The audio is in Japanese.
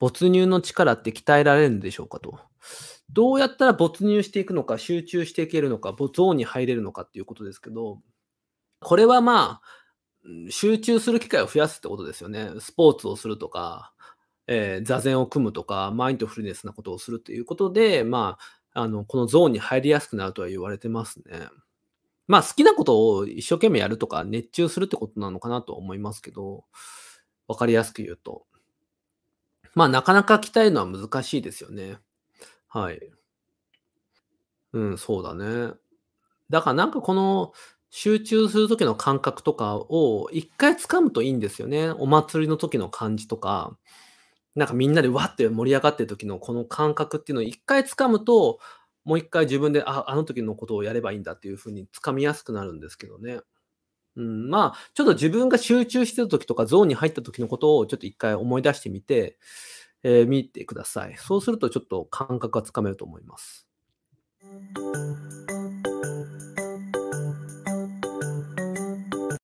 没入の力って鍛えられるんでしょうかと。どうやったら没入していくのか、集中していけるのか、ゾーンに入れるのかっていうことですけど、これはまあ、集中する機会を増やすってことですよね。スポーツをするとか、えー、座禅を組むとか、マインドフルネスなことをするということで、まあ、あの、このゾーンに入りやすくなるとは言われてますね。まあ、好きなことを一生懸命やるとか、熱中するってことなのかなと思いますけど、わかりやすく言うと。まあ、なかなか鍛えるのは難しいですよね。はい。うん、そうだね。だからなんかこの集中する時の感覚とかを一回掴むといいんですよね。お祭りの時の感じとか、なんかみんなでわって盛り上がってる時のこの感覚っていうのを一回掴むと、もう一回自分で、あ、あの時のことをやればいいんだっていうふうに掴みやすくなるんですけどね。うん、まあ、ちょっと自分が集中してた時とか、ゾーンに入った時のことをちょっと一回思い出してみて、えー、見てください。そうすると、ちょっと感覚がつかめると思います。